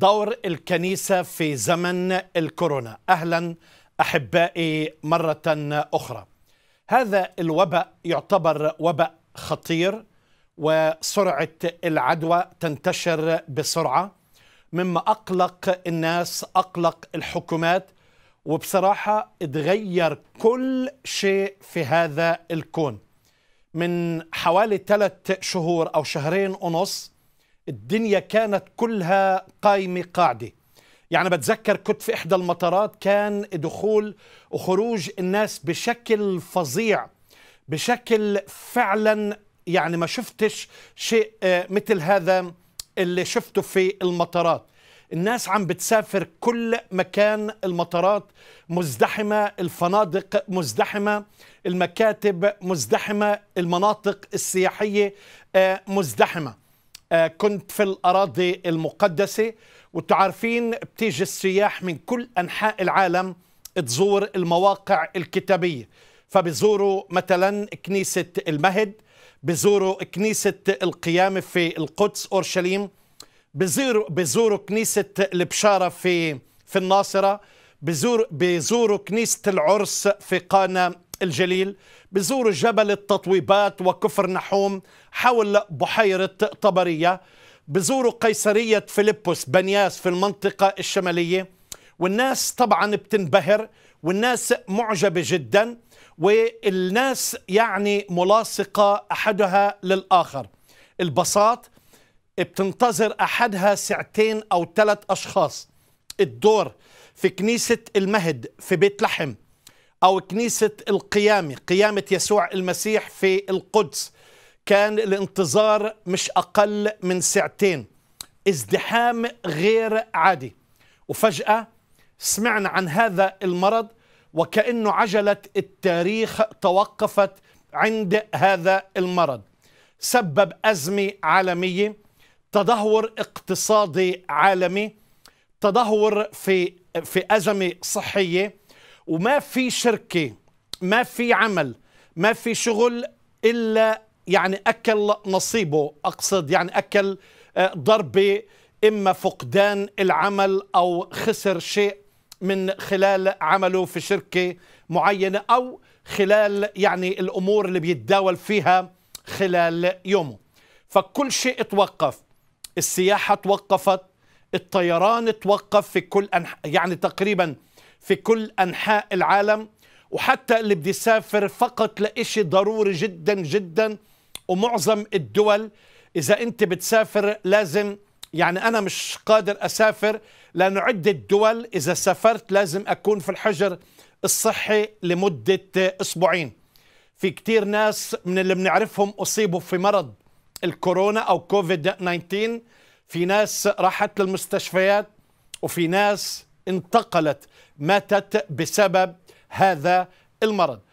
دور الكنيسة في زمن الكورونا أهلا أحبائي مرة أخرى هذا الوباء يعتبر وباء خطير وسرعة العدوى تنتشر بسرعة مما أقلق الناس أقلق الحكومات وبصراحة اتغير كل شيء في هذا الكون من حوالي ثلاث شهور أو شهرين ونص الدنيا كانت كلها قايمة قاعدة يعني بتذكر كنت في إحدى المطارات كان دخول وخروج الناس بشكل فظيع بشكل فعلا يعني ما شفتش شيء آه، مثل هذا اللي شفته في المطارات الناس عم بتسافر كل مكان المطارات مزدحمة الفنادق مزدحمة المكاتب مزدحمة المناطق السياحية آه، مزدحمة آه، كنت في الأراضي المقدسة وانتم عارفين بتيجي السياح من كل أنحاء العالم تزور المواقع الكتابية فبزوروا مثلا كنيسة المهد بزوروا كنيسة القيامة في القدس أورشليم بزوروا, بزوروا كنيسة البشارة في في الناصرة بزور بزوروا كنيسة العرس في قانا الجليل بزور جبل التطويبات وكفر نحوم حول بحيرة طبرية بزوروا قيصرية فيلبس بنياس في المنطقة الشمالية والناس طبعا بتنبهر والناس معجبة جدا والناس يعني ملاصقة أحدها للآخر البساط بتنتظر أحدها ساعتين أو ثلاث أشخاص الدور في كنيسة المهد في بيت لحم أو كنيسة القيامة قيامة يسوع المسيح في القدس كان الانتظار مش أقل من ساعتين ازدحام غير عادي وفجأة سمعنا عن هذا المرض وكأنه عجلة التاريخ توقفت عند هذا المرض سبب أزمة عالمية تدهور اقتصادي عالمي تدهور في في أزمة صحية وما في شركة ما في عمل ما في شغل إلا يعني أكل نصيبه أقصد يعني أكل آه، ضربة إما فقدان العمل أو خسر شيء من خلال عمله في شركة معينة أو خلال يعني الأمور اللي بيتداول فيها خلال يومه فكل شيء توقف السياحة توقفت الطيران توقف في كل أنح... يعني تقريباً في كل أنحاء العالم وحتى اللي بدي يسافر فقط لإشي ضروري جدا جدا ومعظم الدول إذا أنت بتسافر لازم يعني أنا مش قادر أسافر لأنه عدة دول إذا سافرت لازم أكون في الحجر الصحي لمدة أسبوعين في كتير ناس من اللي بنعرفهم أصيبوا في مرض الكورونا أو كوفيد 19 في ناس راحت للمستشفيات وفي ناس انتقلت ماتت بسبب هذا المرض